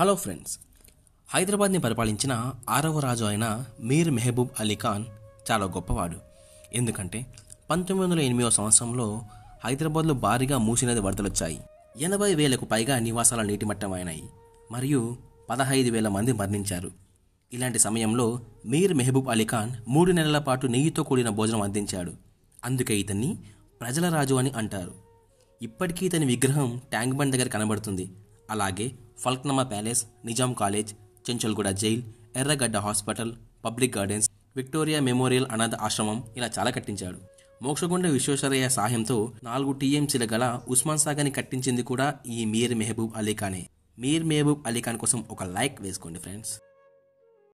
hello friends హైదరాబాద్ని పరిపాలించిన ఆరవ రాజు అయిన మీర్ మెహబూబ్ అలీ ఖాన్ చాలా గొప్పవాడు ఎందుకంటే పంతొమ్మిది వందల ఎనిమిదవ సంవత్సరంలో హైదరాబాద్లో భారీగా మూసినది వరదలొచ్చాయి ఎనభై వేలకు పైగా నివాసాల అయినాయి మరియు పదహైదు వేల మంది మరణించారు ఇలాంటి సమయంలో మీర్ మెహబూబ్ అలీ ఖాన్ మూడు నెలల పాటు నెయ్యితో కూడిన భోజనం అందించాడు అందుకే ఇతన్ని ప్రజల రాజు అని అంటారు ఇప్పటికీ ఇతని విగ్రహం ట్యాంక్ బండ్ దగ్గర కనబడుతుంది అలాగే Falaknuma palace Nizam college Chanchalguda jail Erragadda hospital public gardens Victoria Memorial అనాథ ఆశ్రమం ఇలా చాలా కట్టించాడు మోక్షగుండ విశ్వేశ్వరయ్య సహాయంతో నాలుగు టీఎంసీల గల ఉస్మాన్ సాగర్ని కట్టించింది కూడా ఈ మీర్ మెహబూబ్ అలీఖానే మీర్ మెహబూబ్ అలీఖాన్ కోసం ఒక లైక్ వేసుకోండి ఫ్రెండ్స్